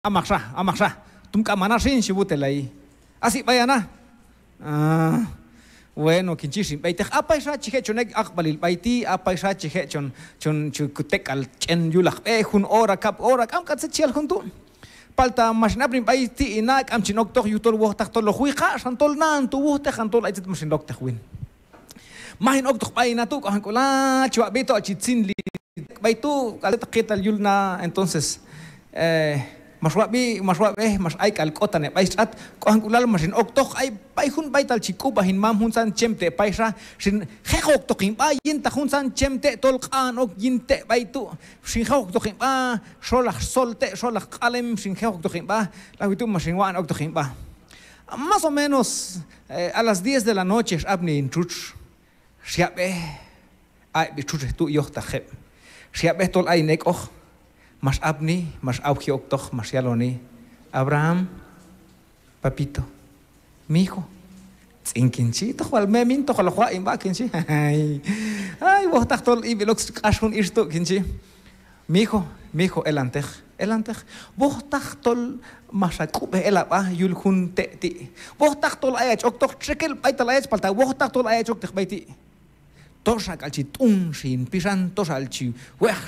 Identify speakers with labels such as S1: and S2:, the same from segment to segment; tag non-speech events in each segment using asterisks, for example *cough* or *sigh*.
S1: amaksa amaksa tumka manasin shibute lai asik bayana ah bueno sin baitek apa isa chihe chonek akbalil baiti apa isa chihe chon chon chukutek al chen yulak eh hun ora kap ora kam kat chiel kuntu. palta mashnaprim baiti inak am chinok tok yutol wo tak tol hui kha tol nan tu wo te khantol aitit mashin lok tekwin mahin ok tok bayina tu kan kula chwa beto chitzin li baitu kalet qital yulna entonces eh maswabi maswabe mas ay kalkota ne pai sat kohan kulal masin oktok ay pai baital chiku tal chikuba hin mam hunsan chemte pai sin khekho oktokin ba yin ta chemte tol ok yinte baitu sin khekho oktokin ba solak solte solak qalem sin khekho oktokin ba la witu masin wan oktokin ba más o menos eh, a las 10 de la noche abni intruch siabe ay bichuch tu yohta khep siabe tol ay nek okh mas abni, mas auge octoj, mas Abraham, papito, mi hijo, tzinkinchi, tojwal me min tojolojua imba kinchi. Ay, vos tachtol y velox ashun isto, kinchi. Mi hijo, mi hijo, el antej, el antej. Vos tachtol masakube el yul jun te ti. Vos tachtol ayach, octoj trekel ayach palta, vos ayach octoj tosak alchi sin pisan tosalchi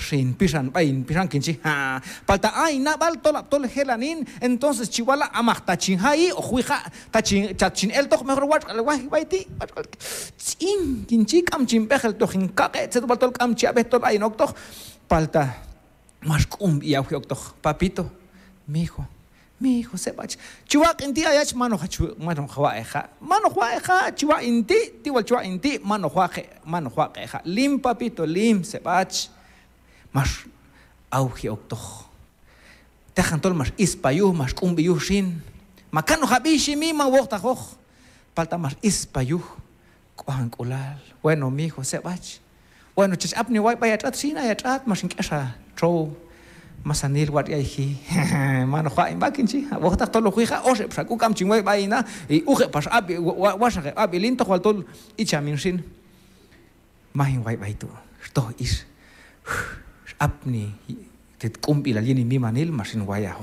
S1: sin pisan bain pisan kinchi ha palta ay na bal tol helanin entonces chiwala tachin, chinhai o juija tachin tachin el tok mejor wach al baiti kinchi kam chin bejel to el bal tol kam chi palta mas kum y papito mijo mi hijo se va en ti ayach mano mano jwa eja eh, mano jwa eja eh, chiwa inti tiwal chiwa inti mano jwa mano jwa eja eh, lim papito lim se bach mas auge octo tejan tol mas ispayu mas kumbiyu shin makano habishi mi ma wota joj palta mas ispayu kuan kulal bueno mi hijo se bueno chich apni wai bayat sin, sina mas masanil wariayji *laughs* mano juain bakinchi wojta tolo huija ose psaku pues kam baina vaina y uje pas pues, abi wasaje abi linto cual tol sin mahin wai baitu esto is apni tet kumpi la mi manil masin waya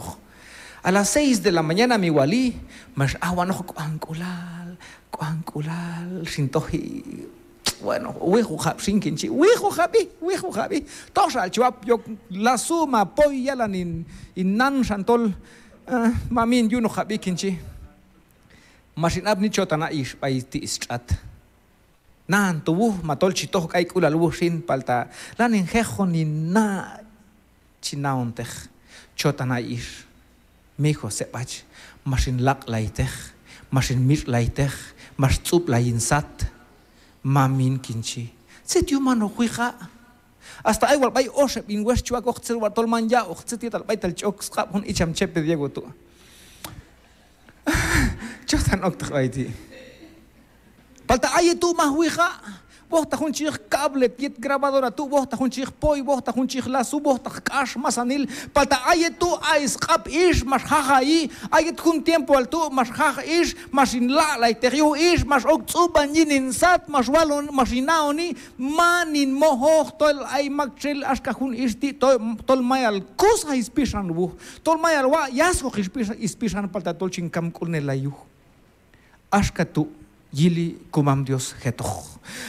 S1: a las seis de la mañana mi walí mas awa no cuancular kuankulal sin bueno, we wihu happy, wihu happy. Tosha, chuap, yo la suma, poi yalan in, in nan shantol, eh, mamin yuno happy kinchi. Masinab ni chotana ish, paiti istrat. Nan, tu matol chitoh kaikula sin palta, lan en jejo ni na chinaontech, chotana ish. Mijo sepach, Mashin lak laitech, Mashin mir laitech, mash tsup in insat. mamin kinchi. Se tiu mano Asta ay wal bai oshe bin wesh chua koh tsel wal tol ya oh tsel tiu tal bai tal chok skap hun icham diego tu. *laughs* ok tu ma bohta junchij cable tiet grabadora tu bohta junchij poi bohta junchij lasu bohta kash masanil palta aye tu ais qap ish mas jaja i aye kun tiempo al tu mas ish mashin in la la teriu ish mash ok nin sat mas walon mas inaoni manin moho tol ay makchel ashka jun ishti tol mayal kusa ispishan bu tol mayal wa yasko ispishan palta tol kam kulne layu ashka tu Yili Kumam Dios geto.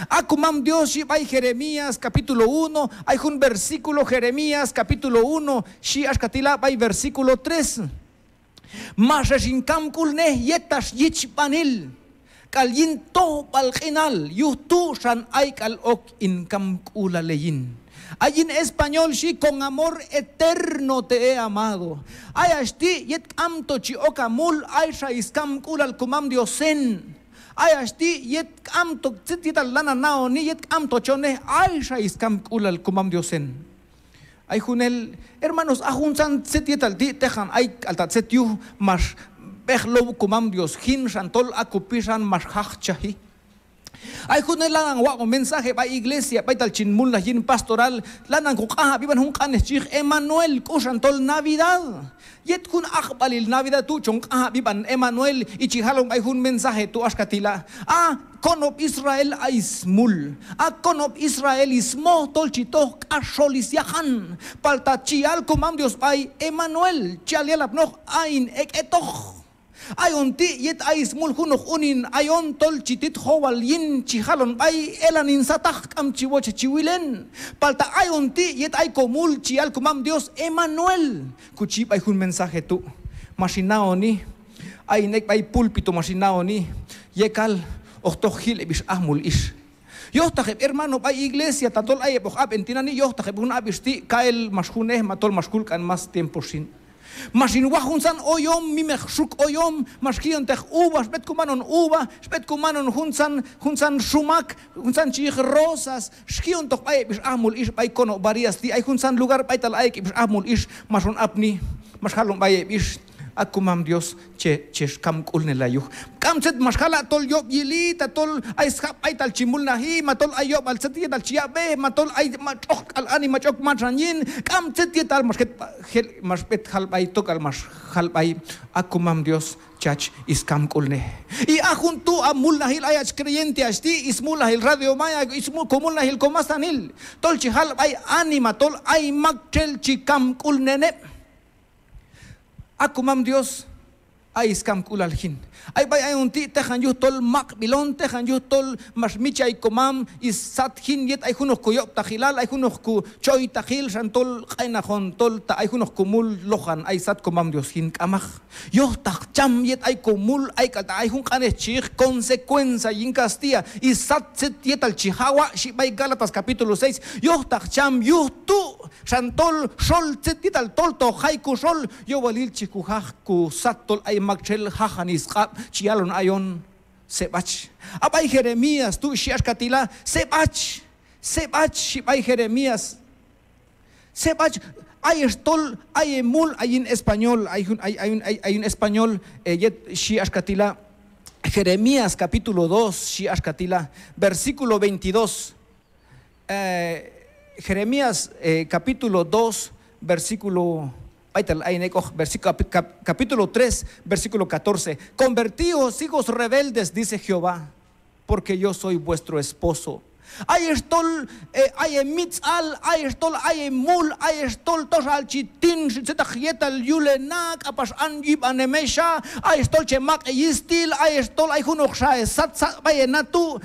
S1: Ah, Kumam Dios, hay Jeremías capítulo 1, hay un versículo Jeremías capítulo 1, Shi Ashkatila, hay versículo 3. Mas kamkul Kulne Yetas panil, Kalyin To Palginal, Yutu Shan Aikal Ok Inkam Kula Leyin. Hay en español, si con amor eterno te he amado. Hay asti yet amto chi okamul, ay, iskamkul kulal kumam diosen ay yet am to lana nao ni yet am chone ay sha kam kulal kumam diosen. Ay junel, hermanos, ajun san di tejan ay alta mas bech kumam dios hin shantol akupishan mas hach chahi. Ay kun lang mensaje pa iglesia pa tal chinmul yin pastoral lanan ko kaha biban hun chich Emanuel kushan tol Navidad. Yet kun akbalil Navidad tu chong kaha biban Emanuel y chihalom ay hun mensaje tu ashkatila. Ah konop Israel aismul. Ah konop Israel ismo tol chito kasholis yahan. Palta chial kumam Dios Emanuel chialiel apnoch ain ek etoch ayon ti yet ay mul unin ayon tol chitit howal yin chihalon bay elanin satak am chiwoche chiwilen palta ayon ti yet ay comul chial kumam Dios Emanuel kuchip ay hun mensaje tu masinao ay nek bay, pulpito, masinao ni yekal ohtojil e bish ahmul ish Yotaheb hermano, bay, iglesia, tatol, hay ab, entinan y un una abisti, kael el matol tiempo sin. Maschin Mashinwahunsan oyom mimech shuk oyom, mashkientech uva, spetkumanon uva, spetkumanon hunsan, hunsan shumak, hunsan chich rosas, shkiontoch ay bish amul ish, ay kono varias die ay hunsan lugar, ay tal ay bish amul ish, mashon apni, mashalom ay bish, akumam Dios che che kam kul ne layuh kam set mashkala tol yob yilita tol ay skap ay tal chimul nahi matol ayob al set yet al chiabe matol ay machok al ani machok machanyin kam set yet al mashket hel mashpet halbay tok al mash halbay akumam Dios chach kam kulne. Y ajuntu a mulnahil ayach creyente ashti ismulahil radio maya ismu komulnahil komasanil. Tol chihal ay anima tol ay makchel chikam kulnenep. Acumam Dios, Aiskam Kulaljin. Ay bay ay un ti te han tol mag bilon te han tol y comam y sat hin yet ay unos kuyop tajilal ay unos ku choy tajil shantol Hainahon, tol ta ay unos kumul lohan ay sat comam dios hin kamaj. Yo tacham yet ay komul ay kata, ay jun canes chich consecuencia y castilla y sat set yet al chihawa si galatas capítulo 6 yo tacham yo tu shantol sol set yet al tol shol yo valil chikujaj ku satol ay machel, hakan chialon ayon sebach. Abay Jeremías, tu shiash katila, sebach, sebach, shipay Jeremías, sebach. Hay estol, hay emul, hay en español, hay un, hay, hay un, español, eh, yet, shiash Jeremías capítulo 2, shiash katila, versículo 22. Eh, Jeremías eh, capítulo 2, versículo capítulo 3, versículo 14. Convertíos, hijos rebeldes, dice Jehová, porque yo soy vuestro esposo. Ayestol, eh, ayemitzal, ayestol, ayemul, ayestol, tosal chitin, shitetajetal, yulenak, apash anjib anemesha, ayestol chemak, hay ayestol, ayjunoksha, esat, bayenatu.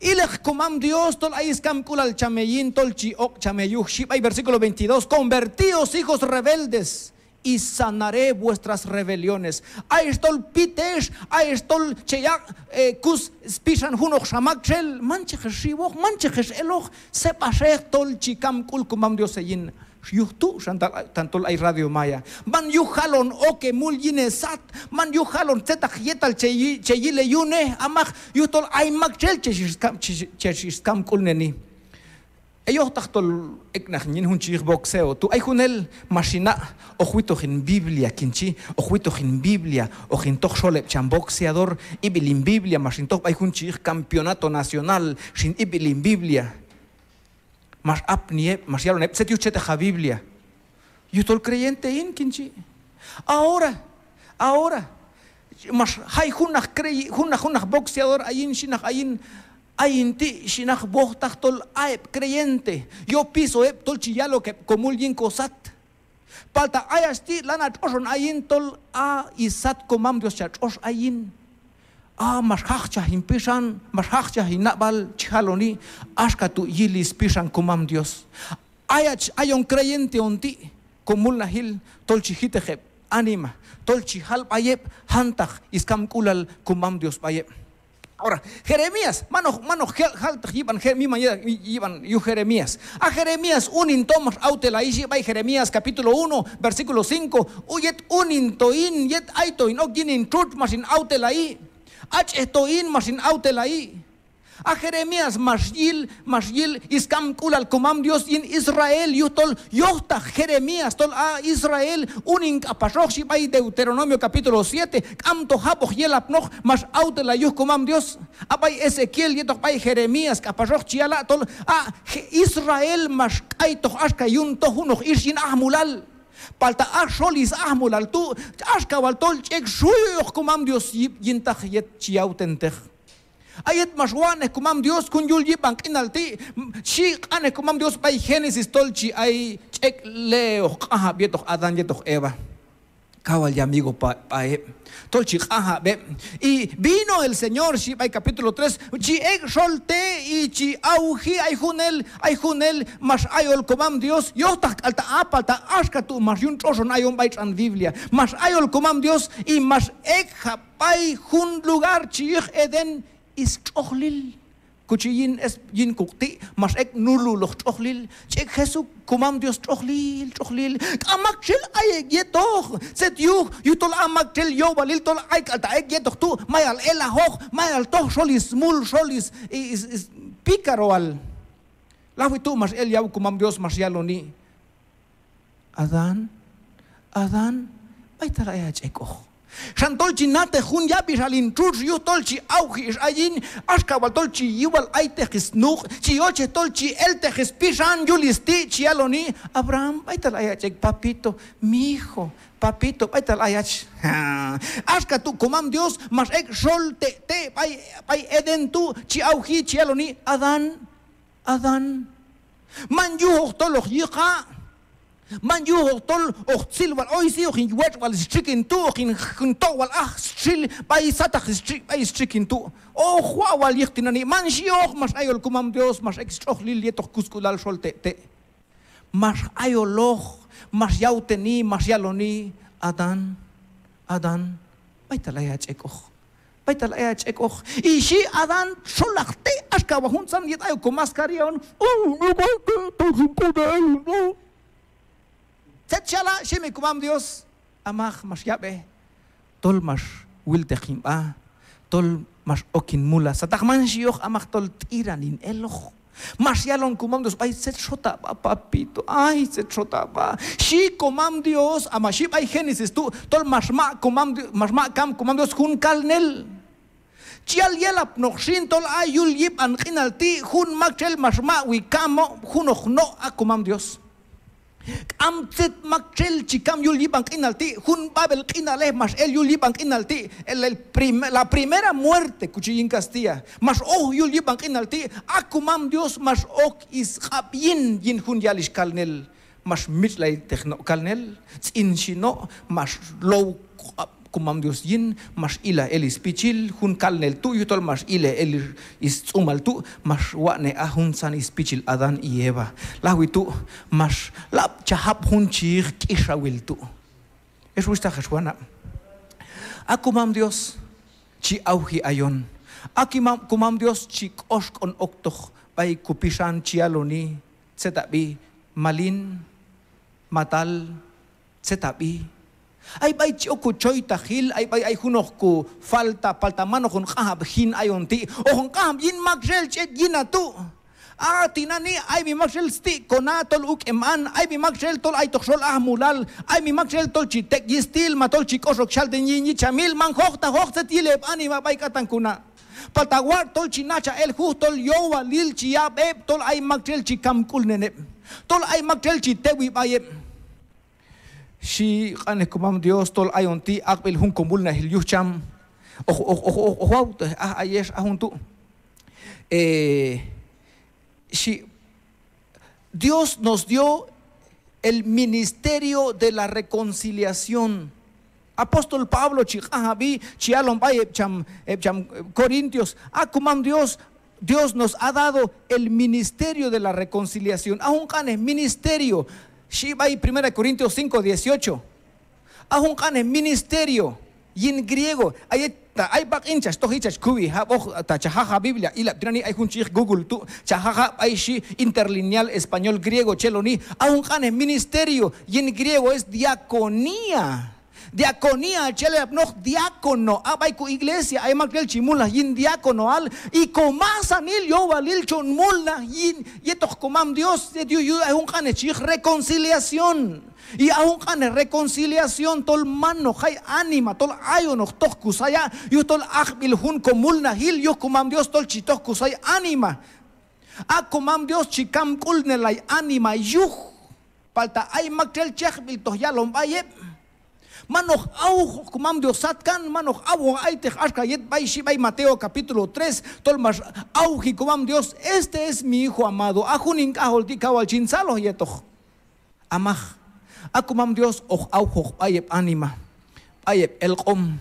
S1: Ilech comam Dios, tol aiskam al chameyin, tol chiok chameyuh Hay versículo 22. Convertíos, hijos rebeldes, y sanaré vuestras rebeliones. Aistol pitesh, aistol cheyak, eh, kus spishan hunok shamakchel, manchejesh shivok, manchejesh eloj, sepashek tol chikam Dios Dioseyin. Yuhtu, tanto hay radio maya. Man yuhalon oke sat man yuhalon chey yetal le yune, amach ay mak chel cheshiskam kulneni. Ellos eknah nin hun chich boxeo. Tu hay hunel machina, ojuito hin Biblia, kinchi, ojuito hin Biblia, o toch sholep chan boxeador, ibilin Biblia, machin toch hay hun campeonato nacional, shin ibilin Biblia mar'ab ya lo ne, se ha Biblia. Y todo creyente inkinchi. kinchi. Ahora, ahora, mas hay crey, junah junah boxeador ayin en ayin ayin ti shinah bohtah tol aep creyente. Yo piso ep tol chiyalo que comul yin cosat. Palta ayasti lana toshon ayin tol a isat comam dios chach osh ayin a ah, marjachah impishan, marjachah nabal chaloni ashka tu yilis pishan kumam Dios. Ayach, ayon creyente onti, comulna hil, tolchijitejeb, anima, chihal payeb, hantach iskam kulal kumam Dios payeb. Ahora, Jeremías, mano, mano, iban, iban, yo Jeremías. A Jeremías, un intomar, autela, y Jeremías, capítulo 1, versículo 5, uyet un intoin, yet aitoin, o quien intrut, mas in autela, Ach masin autela i A Jeremías masjil masjil iskam al comam Dios in Israel yutol yohta Jeremías tol a Israel unin apashroshi bay Deuteronomio capítulo 7 am tohapo yelapnoch mas autela yuh comam Dios bay Ezequiel yetok bay Jeremías apashroch tol a Israel mas yun toch to hunoch irshin ahmulal palta a xolis ahmul al tu axkawal tol chek shuyuj kumam Dios yintah yet chiyaw tentej Ayet mashwane kumam Dios kun yul yibank inalti chi ane kumam Dios bay genesis tolchi ay chek leo qaha bietoh Adan, yetoh Eva. Cabal amigo pae. Eh. Tolchi aja be. Y vino el Señor, hay capítulo 3. Chi eg solte y chi auji ay junel, ay junel, mas hay el comam Dios. Yo tak alta apa, alta ashka tu mas yun trozo hay un bait en Biblia. Mas hay el comam Dios y mas eg japay jun lugar chi eden is trohlil. كوتشيين اس ين كوكتي مش اك نولو لوخ تخليل تشيك خسو كومام ديوس تخليل تخليل امك شل اي يتوخ ست يوخ يتول امك تل يوبا ليل تول ايك التا اك يتوخ تو ما الا هوخ ما توخ شوليس مول شوليس is بيكارول لاوي تو مش ال ياو كومام ديوس مش يالوني اذان اذان ما يترى يا تشيك Santolchi nate jun yu tolchi auji is ayin ashkawal tolchi igual aite gisnug chi oche tolchi elte pisan yulisti chialoni Abraham papito mi hijo papito aital ayach *laughs* ashka tu comam Dios mas ek sol te te pai pai eden tu chi auhi Adan Adan, Adán Adán man yu من يو غطل أختيل والأيسي وخن يوش والشيكين تو وخن خنتو والأخشيل باي ساتخ الشيك باي الشيكين تو أو خوا واليختناني من شيوخ مش أيول كمام ديوس مش أكستوخ ليلية تخكوس كلال شول تي تي مش أيولوخ مش ياو تني مش يالوني أدان أدان باي تلايا تشيكوخ باي تلايا تشيكوخ إيشي أدان شولاختي أشكا وهم سان يتايو كماسكاريون أو نقاكا تخكو دايو نو Tsetchala Shemi kumam Dios. ya mashyabe. Tol mash wil ah. Tol mash okin mula. Satakman Shioch, Amah tol tiranin eloj. Mas ya lo Dios, ay, se chotaba, papito, ay, se chotaba. Si comam Dios, amashib, hay Génesis, tú, tol masma, comam, masma, cam, comam Dios, jun calnel. Chial yelap noxin tol ayul yip an ti, jun machel masma, wikamo, jun no a ah, comam Dios amtet Machel Chicam yulibank inalti hun Babel Kinaleh, Mas El inalti el la primera muerte, Cuchillín Castilla, Mas Oh yulibank inalti Akumam Dios, Mas Ok Is habien Yin Jun Yalish Kalnel, Mas Mitlay Techno Kalnel, Tsin Shino, Mas Low Kumam Yin, mas ila elis pichil kal kalnel tu yutol mas ile elir istzumal tu max wa'ne a jun san ispichil adan y Eva lahwi tu mas lab chahap chir kisha wil tu es wixta jaxwana akumam Dios chi auhi ayon akimam kumam Dios chi on oktoj bay kupishan chialoni tzetabi malin matal tzetabi Ay bay chioku choy tahil, ay bay ay hunokku falta, falta mano hun kahab hin ayon ti, o hun kahab yin magrel chet yina tu. Ah, tinani, ay mi magrel sti, konatol uk eman, ay mi magrel tol ay tokshol ah mulal, ay mi magrel tol tek yistil, matol kosok shal den yin yichamil, man hochta hochta tileb anima bay katan kuna. Paltawar tol chinacha el justol yowa lil chiyab eb tol ay magrel chikam kulneneb. Tol ay magrel tewi bayeb. shi qane kumam Dios tol ayon ti aqbil hun kumul na hil yucham ojo ojo ojo auto ah ayer ah junto eh shi Dios nos dio el ministerio de la reconciliación. Apóstol Pablo, ah, cham cham Corintios, Acuman ah, Dios, Dios nos ha dado el ministerio de la reconciliación. Aún canes, ministerio. 1 Corintios 5, 18. Ajunkan ministerio. Y en griego, hay hay hinchas, Biblia, y la trani hay un chich Google, chajaja hay interlineal español griego, cheloni, aún es ministerio, y en griego es diaconía diaconía, chele apnoch diácono, ku ah, iglesia, ay, macriel chimulla yin diácono al, y comas anil yo valil mulna yin, y estos comam Dios, Dios ayuda, es un chis reconciliación. Y un cane reconciliación, tol mano, hay ánima, tol ayonos, toh kusaya, y tol ajbil jun comul nahil, yo coman Dios tol chitos ánima. A ah, comam Dios chicam kul nelay ánima, yuh. Palta ay makrel chech bil tohyalom Manoj au kumam dios kan, manoj au aite Yet, bay shibay Mateo capítulo 3, tolmas au kumam Dios, este es mi hijo amado, ajunin kahol kawal, chinsalo yetoj. Amaj, akumam Dios oh, au payep anima, payep elkom,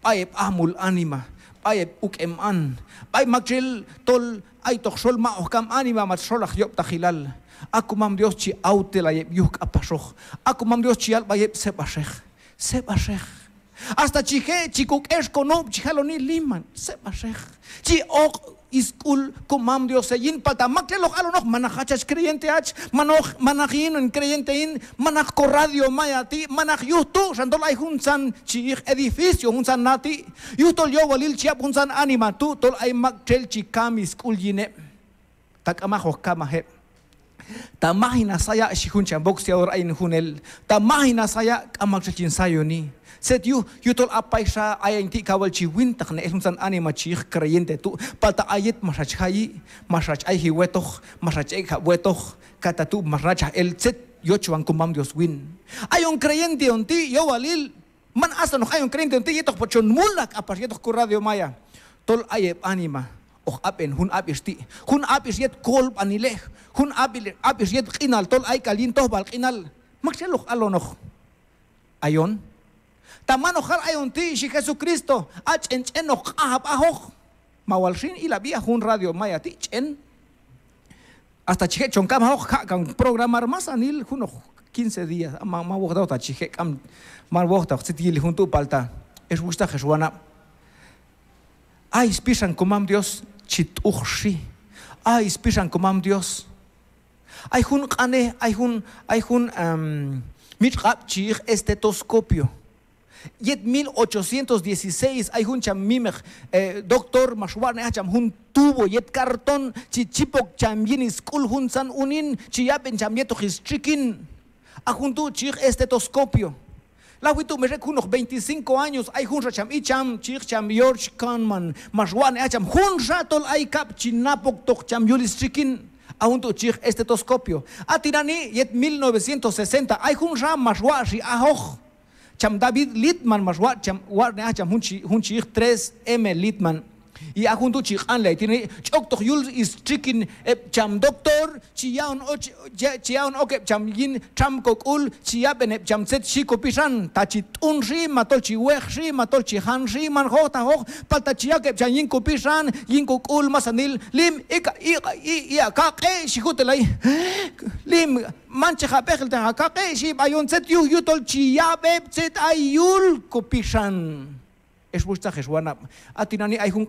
S1: payep amul anima, payep ukeman, bay makril tol sol, shol okam, anima mat sholach yop tajilal. Akumam Dios chi autela, yuk apashoj, akumam Dios chi al bayep ser Hasta chije, cono konob, y liman. Sebarrej. Chi ok iskul kumam Dios yin patamak le lojalo no manajachas creyente ach manoj manajin en creyente in manaj corradio mayati manaj yustu sandol ay san chih edificio hunsan nati yutol yo walil chiap hunsan anima tu tol ay mak chel chikam iskul yine tak amajo Tamahina saya shihun chambok siya or ayin hunel. Tamahina saya amak chachin sayoni. Set you you tol apaisha siya ayang ti kawal chi wintak na elmsan ani machih kreyente tu. Palta ayet masach hayi, masach ay hiwetok, masach kata tu katatu masach el set yo chuan kumam Dios win. Ayong krayente onti, yo walil, man asa no ayong creyente onti, yetok pochon mulak apar yetok kuradio maya. Tol ayep anima. oh apen hun apis ti hun apis yet kol anile hun ap ap yet kinal tol ay kalin toh bal qinal maxeloj alonoh ayon tamano har ayon ti Si jesucristo ach en chen no qahab mawalshin y la vía hun radio maya ti chen hasta chije chonkam ahoj programar más anil huno 15 días ma ma wogda ta chije kam mar wogda junto palta es gusta jesuana ay pisan comam dios chituxi. Ay, spishan comam Dios. Hay un ane, hay un, hay un, em, mitrapchir estetoscopio. Yet 1816 hay un mimer, eh, doctor Mashwane eh, hacham un tubo, yet cartón, chichipok chamien iskul hun san unin, chiyapen chamieto histrikin. Ajuntu chir estetoscopio. La huitu me recunos 25 años, hay junra cham icham, cham George Kahneman, y cham junra tol hay cap chinapok tok cham yulis chikin. Aún tu chich estetoscopio. a tirani yet 1960, hay junra mashuashi ahoj. Cham David Littman mashuat cham warne acham hunchi hunchi 3M Littman. Ya junto chiqan lay tiene chok yul is chicken eh, cham doctor chiyaun o chiyaun oke cham yin cham kokul chiyaben cham set shiko pishan tachit un ri matol chi wech ri matol chi han ri man ho ta ho pal ta chiyak cham yin kopishan yin kokul masanil lim ik ik ya ka qe shikut lay lim man chi khapel ta ka qe shi bayun set yu yutol chiyabe set ayul kupisan. es muchas wana atinani hay un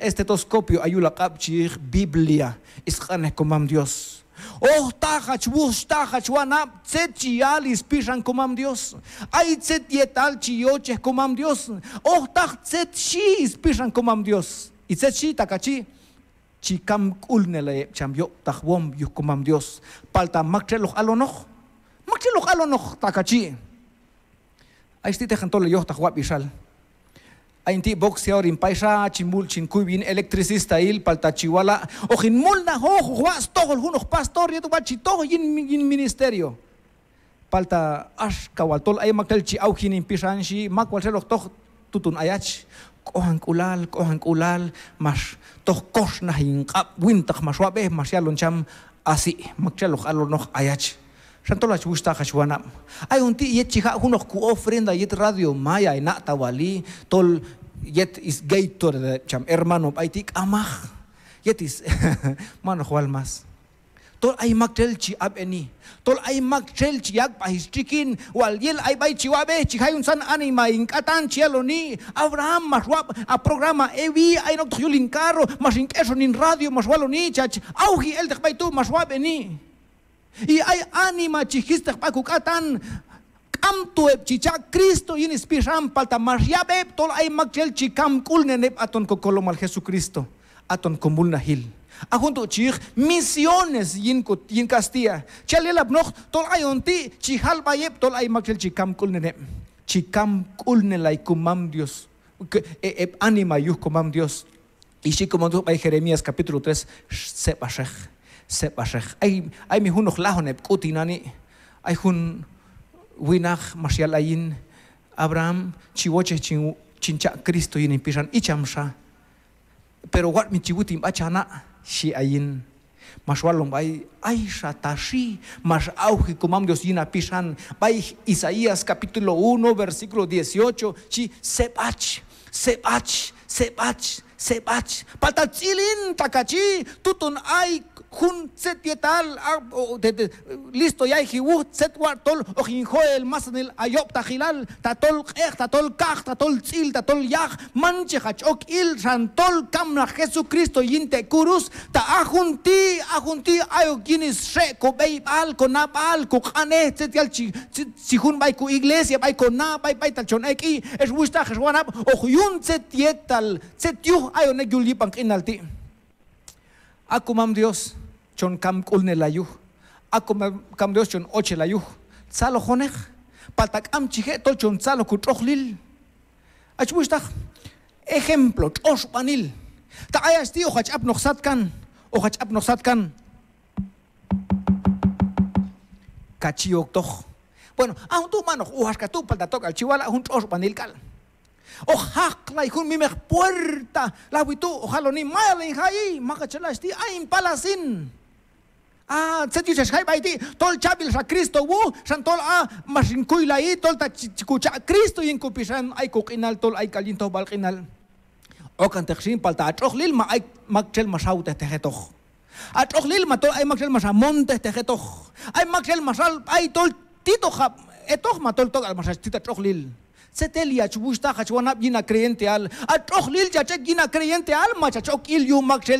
S1: estetoscopio ayula capchich biblia es comam dios Oh, taja, bus, ¿Qué wanap, tzechialis, pishan comam Dios. Ay, tzetietal, chioches, comam Dios. Oh, taj, pisan pishan comam Dios. Y tzetchi, takachi. Chicam ulnele, chambio, tajwom, yus comam Dios. Palta, macheloj, alonoj. Macheloj, alonoj, takachi. Ahí tejanto dejando yo, tajwap, ishal ainti boxeador in paisa chimbul chincuy electricista il palta chihuahua o mulna ho to algunos pastor y tu ministerio palta ash kawaltol ay makel chi au jinin pisan shi tutun ayach kohan kulal kohan kulal mas toh kosh na winter wintak maswabe masyalon cham asi makchalo alonok ayach Santo la chusta hashwana. Hay un ti yet unos ku ofrenda yet radio maya en atawali tol yet is gator de cham hermano aitik amah Yet is *laughs* mano jual más. Tol ay makrelchi ab eni. Tol ay makrelchi yak pa chicken wal yel ay bay chiwabe chihayun un san anima in chielo ni. Abraham mashwab a programa evi ay no tuyulin carro in eso nin radio mashwalo ni chach. auhi el de bai tu mashwab eni y hay anima chichista hista paku katan kam Cristo y spisham palta maria beb tol ai makel chi kulne nep aton kokolomal Jesucristo aton komulna hil. Ajunto chich misiones yin yin Castilla. Chalel abnoch tol ay onti chihal bayep tol ay makel chicam kulne culne Chi kulne lai kumam Dios. Anima e, yuh kumam Dios. Y si como Jeremías capítulo 3, sepa shech sep Ay, ay mi hunok lahone ebkutinani. Ay hun winach marcial ayin. Abraham chiwoche chin chincha Cristo yin impiran ichamsha. Pero wat mi chiwutim bachana si ayin. Mashwalom bay ay tashi mas auji kumam Dios yin Bay Isaías capítulo 1 versículo 18 chi sepach sepach sepach sepach patachilin takachi tutun ay Χουν τσέτια τα άλλα. Λίστο για έχει ου τσέτουα τόλ. Ο χινχόελ μάσανελ αγιόπ τα χιλάλ. Τα τόλ εχ, τα τόλ καχ, τα τόλ τσίλ, τα τόλ γιάχ. Μάντσε χατ. Ο κιλ τόλ καμνα Χεσου Κρίστο γίντε κούρους, Τα αχουν τι, αχουν τι, αιο γίνει σε κοπέι πάλ, κονά πάλ, κοχάνε τσέτια τσι. Τσι χουν πάει κου ηγλέσια, πάει κονά, Akumam Dios, chon kam kulne layu. cam Dios chon oche layu. Tzalo joneg. Patakam chije tol chon tzalo kutrojlil. Achmushtaj. Ejemplo, ospanil. Ta ayas o hachap noxatkan. satkan. noxatkan. Cachioctoj. Bueno, aún tu mano, ujascatú, al chihuahua, un panil cal. Ojalá y mi puerta, la huitu, ojalá ni mal este, en jai, macachalaste, ay, impalasin Ah, se dice, baiti, este, tol chabil a Cristo, wu, uh, santol a ah, machincuy lai, tol ta chicucha Cristo y en ay, coquinal, tol, ay, kalinto al O cantexin, palta, chochlil, ma, ay, machel, masaute, tejeto A chochlil, ma, tol, ay, machel, masamonte, tejeto Ay, Maxel masal, ay, tol, tito, ha etoj, ma, tol, tol, al masastita, setelia ya chubushta hachwana gina creyente al atohlil che gina creyente al machachok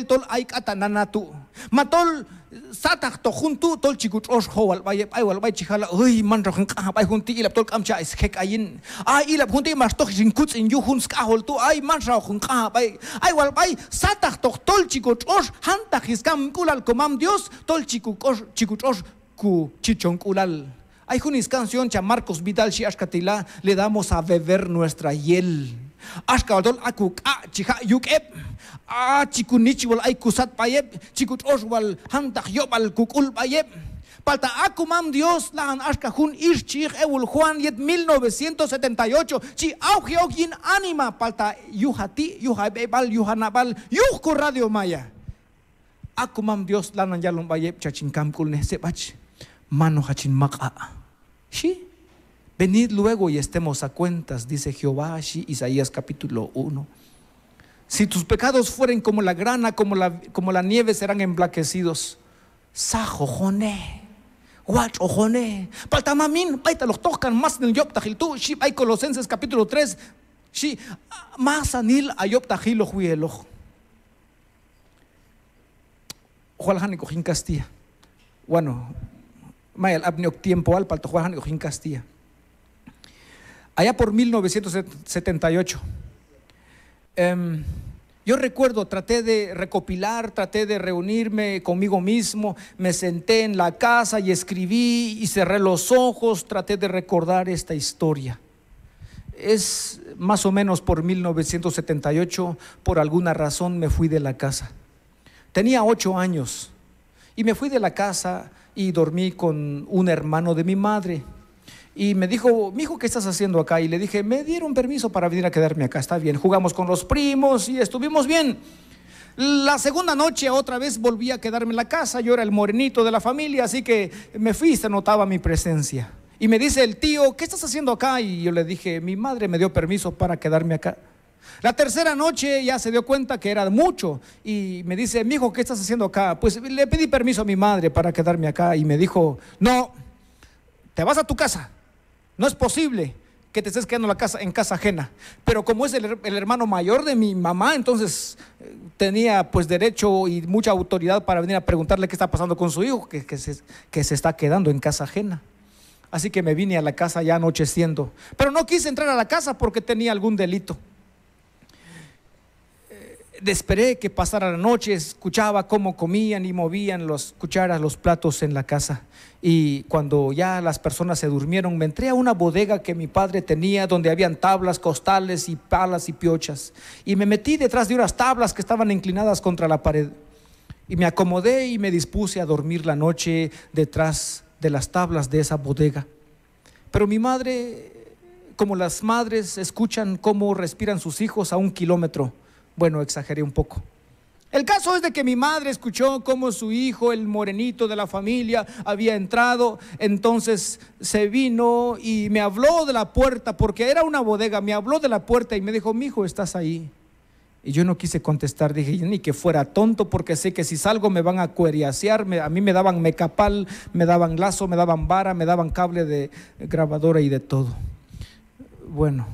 S1: tol aik aikata nanatu matol satak to juntu tol chikut os hoal, bay ay wal bay chihala uy man rohan ka bay junti ilap tol kamcha is hek ayin ay ilap junti mas tok jin kuts in yu hol tu ay man ra hun ka bay ay wal bay satak to tol chikut os hanta his kulal komam dios tol chikut os chikut os ku chichon kulal Hay una canción chamarcos Vidal si ashkatila le damos a beber nuestra hiel. Ashkaldol akuk a chiha yukep a ah, chikunichiwal aikusat payeb, payep chikut oswal hantak yobal kukul payep. Palta akumam Dios la hun irchich eul Juan yet 1978 chi auge ogin anima palta yuhati yuhabebal e, yuhanabal yuhku radio maya. Akumam Dios la yalum payep chachinkam kulne sepach mano hachin maca, Sí. Venid luego y estemos a cuentas, dice Jehová, sí, Isaías capítulo 1. Si tus pecados fueren como la grana, como la, como la nieve, serán emblaquecidos. Sajo, jone. Paltamamin, paitalo los tocan más en el tú, Sí, hay Colosenses capítulo 3. Sí, más anil a Yoptahilo juielo. cojín Castilla. Bueno, el Tiempo al Juan Ojín Castilla. Allá por 1978. Em, yo recuerdo, traté de recopilar, traté de reunirme conmigo mismo, me senté en la casa y escribí y cerré los ojos, traté de recordar esta historia. Es más o menos por 1978, por alguna razón me fui de la casa. Tenía ocho años y me fui de la casa y dormí con un hermano de mi madre. Y me dijo, mi hijo, ¿qué estás haciendo acá? Y le dije, me dieron permiso para venir a quedarme acá, está bien. Jugamos con los primos y estuvimos bien. La segunda noche otra vez volví a quedarme en la casa, yo era el morenito de la familia, así que me fui y se notaba mi presencia. Y me dice el tío, ¿qué estás haciendo acá? Y yo le dije, mi madre me dio permiso para quedarme acá. La tercera noche ya se dio cuenta que era mucho y me dice, mi hijo, ¿qué estás haciendo acá? Pues le pedí permiso a mi madre para quedarme acá y me dijo, no, te vas a tu casa. No es posible que te estés quedando la casa, en casa ajena. Pero como es el, hermano mayor de mi mamá, entonces eh, tenía pues derecho y mucha autoridad para venir a preguntarle qué está pasando con su hijo, que, que se está quedando en casa ajena. Así que me vine a la casa ya anocheciendo. Pero no quise entrar a la casa porque tenía algún delito. Desperé que pasara la noche, escuchaba cómo comían y movían los cucharas, los platos en la casa. Y cuando ya las personas se durmieron, me entré a una bodega que mi padre tenía, donde habían tablas, costales y palas y piochas. Y me metí detrás de unas tablas que estaban inclinadas contra la pared. Y me acomodé y me dispuse a dormir la noche detrás de las tablas de esa bodega. Pero mi madre, como las madres, escuchan cómo respiran sus hijos a un kilómetro bueno, exageré un poco. El caso es de que mi madre escuchó cómo su hijo, el morenito de la familia, había entrado, entonces se vino y me habló de la puerta, porque era una bodega, me habló de la puerta y me dijo, mi hijo, estás ahí. Y yo no quise contestar, dije, ni que fuera tonto, porque sé que si salgo me van a cueriasear, a mí me daban mecapal, me daban lazo, me daban vara, me daban cable de grabadora y de todo. Bueno,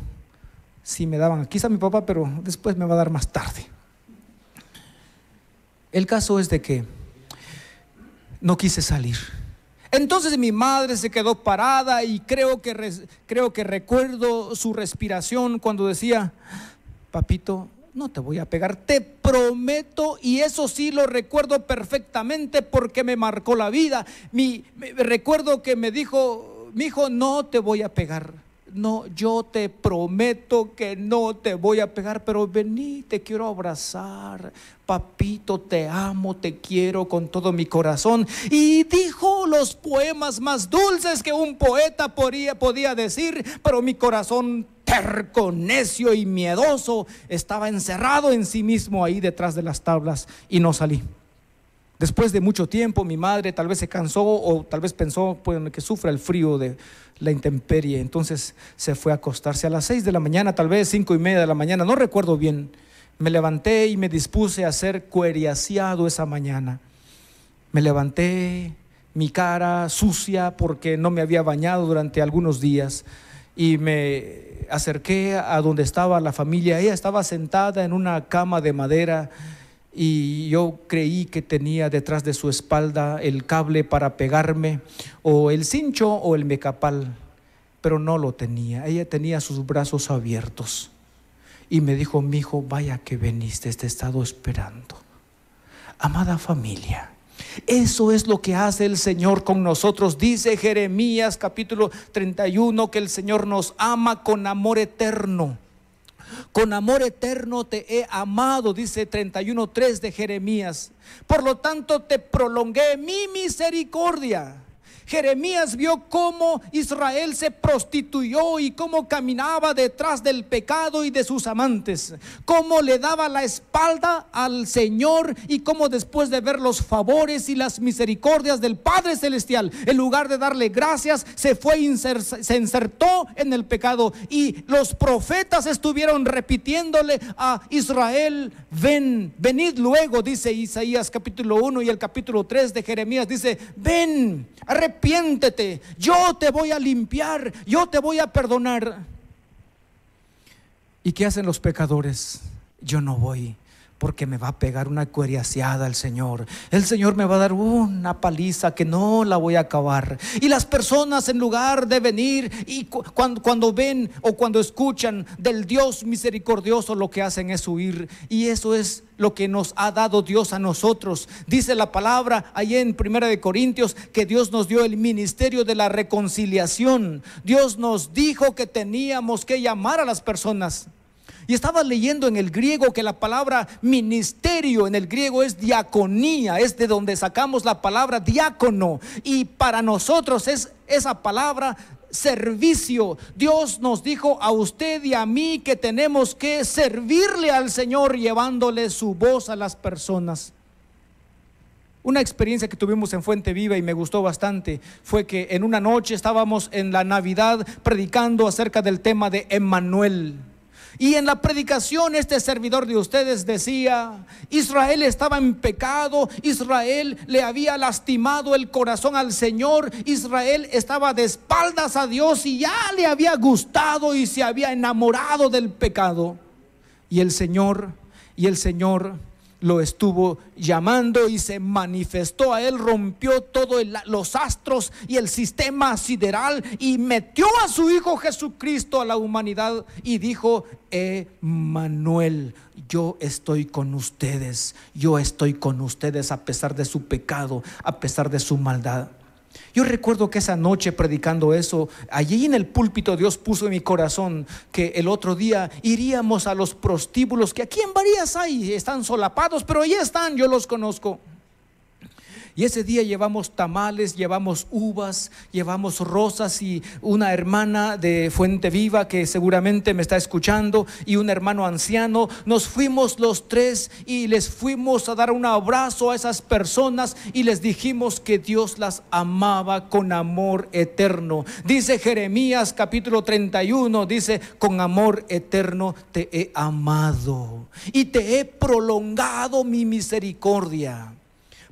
S1: si me daban, quizá mi papá, pero después me va a dar más tarde. El caso es de que no quise salir. Entonces mi madre se quedó parada y creo que, creo que recuerdo su respiración cuando decía, papito, no te voy a pegar, te prometo, y eso sí lo recuerdo perfectamente porque me marcó la vida. Mi, recuerdo que me dijo, mi hijo, no te voy a pegar no, yo te prometo que no te voy a pegar, pero vení, te quiero abrazar. Papito, te amo, te quiero con todo mi corazón. Y dijo los poemas más dulces que un poeta podía, podía decir, pero mi corazón terco, necio y miedoso estaba encerrado en sí mismo ahí detrás de las tablas y no salí. Después de mucho tiempo, mi madre tal vez se cansó o tal vez pensó que sufra el frío de la intemperie. Entonces se fue a acostarse a las seis de la mañana, tal vez cinco y media de la mañana, no recuerdo bien. Me levanté y me dispuse a ser cueriaciado esa mañana. Me levanté, mi cara sucia porque no me había bañado durante algunos días y me acerqué a donde estaba la familia. Ella estaba sentada en una cama de madera y yo creí que tenía detrás de su espalda el cable para pegarme o el cincho o el mecapal, pero no lo tenía. Ella tenía sus brazos abiertos y me dijo, mi hijo, vaya que veniste, te he estado esperando. Amada familia, eso es lo que hace el Señor con nosotros. Dice Jeremías capítulo 31 que el Señor nos ama con amor eterno. Con amor eterno te he amado, dice 31.3 de Jeremías. Por lo tanto, te prolongué mi misericordia. Jeremías vio cómo Israel se prostituyó y cómo caminaba detrás del pecado y de sus amantes, cómo le daba la espalda al Señor y cómo después de ver los favores y las misericordias del Padre Celestial, en lugar de darle gracias, se fue, se insertó en el pecado y los profetas estuvieron repitiéndole a Israel, ven, venid luego, dice Isaías capítulo 1 y el capítulo 3 de Jeremías, dice, ven, arrepiéntete, yo te voy a limpiar, yo te voy a perdonar. ¿Y qué hacen los pecadores? Yo no voy porque me va a pegar una cueriaseada el Señor. El Señor me va a dar una paliza que no la voy a acabar. Y las personas en lugar de venir y cuando, cuando ven o cuando escuchan del Dios misericordioso lo que hacen es huir. Y eso es lo que nos ha dado Dios a nosotros. Dice la palabra ahí en Primera de Corintios que Dios nos dio el ministerio de la reconciliación. Dios nos dijo que teníamos que llamar a las personas y estaba leyendo en el griego que la palabra ministerio en el griego es diaconía, es de donde sacamos la palabra diácono. Y para nosotros es esa palabra servicio. Dios nos dijo a usted y a mí que tenemos que servirle al Señor llevándole su voz a las personas. Una experiencia que tuvimos en Fuente Viva y me gustó bastante fue que en una noche estábamos en la Navidad predicando acerca del tema de Emmanuel. Y en la predicación este servidor de ustedes decía, Israel estaba en pecado, Israel le había lastimado el corazón al Señor, Israel estaba de espaldas a Dios y ya le había gustado y se había enamorado del pecado. Y el Señor, y el Señor lo estuvo llamando y se manifestó a él, rompió todos los astros y el sistema sideral y metió a su Hijo Jesucristo a la humanidad y dijo, Emanuel, yo estoy con ustedes, yo estoy con ustedes a pesar de su pecado, a pesar de su maldad. Yo recuerdo que esa noche predicando eso, allí en el púlpito Dios puso en mi corazón que el otro día iríamos a los prostíbulos que aquí en Varías hay, están solapados, pero ahí están, yo los conozco. Y ese día llevamos tamales, llevamos uvas, llevamos rosas y una hermana de Fuente Viva que seguramente me está escuchando y un hermano anciano. Nos fuimos los tres y les fuimos a dar un abrazo a esas personas y les dijimos que Dios las amaba con amor eterno. Dice Jeremías capítulo 31, dice, con amor eterno te he amado y te he prolongado mi misericordia.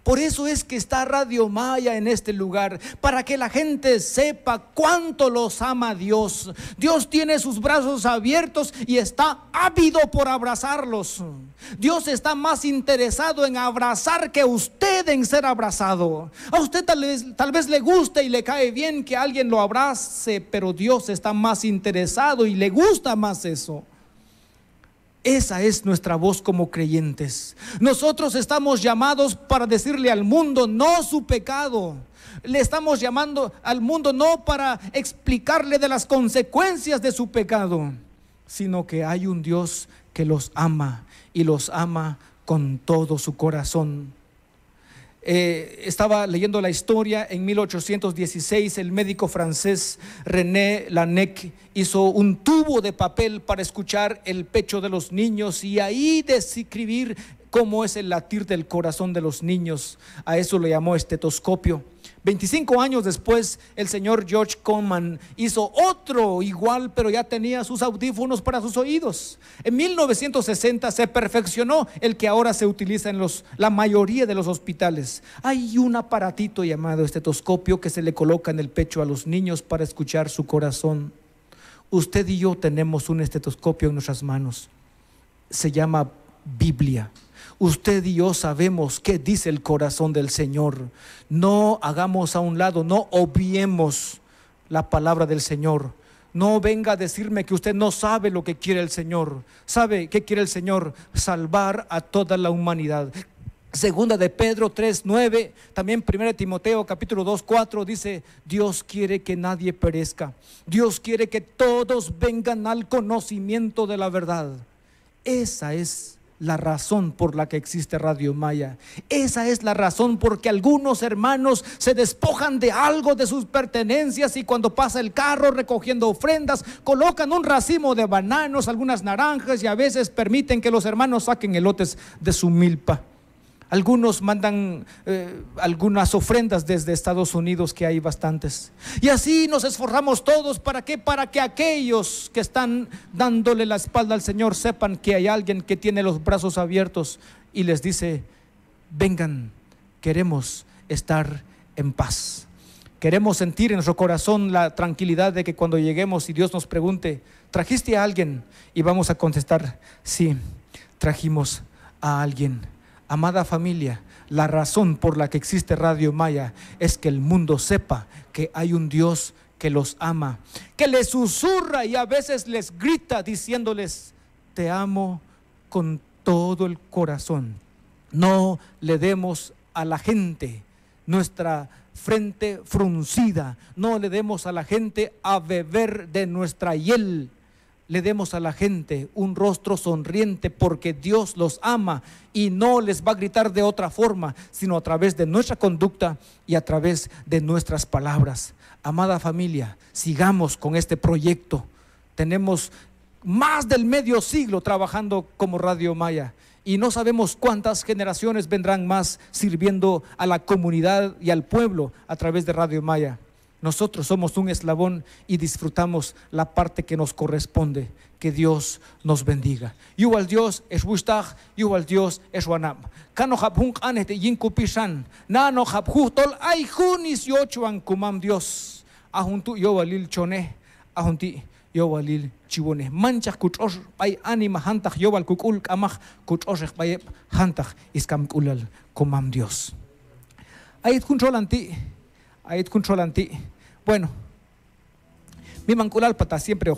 S1: Por eso es que está Radio Maya en este lugar, para que la gente sepa cuánto los ama Dios. Dios tiene sus brazos abiertos y está ávido por abrazarlos. Dios está más interesado en abrazar que usted en ser abrazado. A usted tal vez, le guste y le cae bien que alguien lo abrace, pero Dios está más interesado y le gusta más eso. Esa es nuestra voz como creyentes. Nosotros estamos llamados para decirle al mundo no su pecado. Le estamos llamando al mundo no para explicarle de las consecuencias de su pecado, sino que hay un Dios que los ama y los ama con todo su corazón. Eh, estaba leyendo la historia, en 1816 el médico francés René Lanec hizo un tubo de papel para escuchar el pecho de los niños y ahí describir cómo es el latir del corazón de los niños. A eso le llamó estetoscopio. 25 años después, el señor George Coleman hizo otro igual, pero ya tenía sus audífonos para sus oídos. En 1960 se perfeccionó el que ahora se utiliza en los, la mayoría de los hospitales. Hay un aparatito llamado estetoscopio que se le coloca en el pecho a los niños para escuchar su corazón. Usted y yo tenemos un estetoscopio en nuestras manos. Se llama Biblia. Usted y yo sabemos qué dice el corazón del Señor. No hagamos a un lado, no obviemos la palabra del Señor. No venga a decirme que usted no sabe lo que quiere el Señor. ¿Sabe qué quiere el Señor? Salvar a toda la humanidad. Segunda de Pedro 3, 9, también primera Timoteo capítulo 2, 4 dice, Dios quiere que nadie perezca. Dios quiere que todos vengan al conocimiento de la verdad. Esa es la razón por la que existe Radio Maya. Esa es la razón porque algunos hermanos se despojan de algo de sus pertenencias y cuando pasa el carro recogiendo ofrendas, colocan un racimo de bananos, algunas naranjas y a veces permiten que los hermanos saquen elotes de su milpa. Algunos mandan eh, algunas ofrendas desde Estados Unidos, que hay bastantes. Y así nos esforzamos todos. ¿Para qué? Para que aquellos que están dándole la espalda al Señor sepan que hay alguien que tiene los brazos abiertos y les dice, vengan, queremos estar en paz. Queremos sentir en nuestro corazón la tranquilidad de que cuando lleguemos y Dios nos pregunte, ¿trajiste a alguien? Y vamos a contestar, sí, trajimos a alguien. Amada familia, la razón por la que existe Radio Maya es que el mundo sepa que hay un Dios que los ama, que les susurra y a veces les grita diciéndoles, te amo con todo el corazón. No le demos a la gente nuestra frente fruncida, no le demos a la gente a beber de nuestra hiel le demos a la gente un rostro sonriente porque Dios los ama y no les va a gritar de otra forma, sino a través de nuestra conducta y a través de nuestras palabras. Amada familia, sigamos con este proyecto. Tenemos más del medio siglo trabajando como Radio Maya y no sabemos cuántas generaciones vendrán más sirviendo a la comunidad y al pueblo a través de Radio Maya. Nosotros somos un eslabón y disfrutamos la parte que nos corresponde. Que Dios nos bendiga. Yuval Dios es Bustag, Yuval Dios es Wanam. Kano habhunk anete yinkupishan. Nano ay junis yochuan kumam Dios. Ajuntu yovalil chone. Ajunti yovalil chiwone. Manchach kuchosh Pai anima hantak yoval kukul kamach kuchosh payep hantak iskam kulal kumam Dios. Ait controlanti. Ait controlanti. Bueno, mi Pata siempre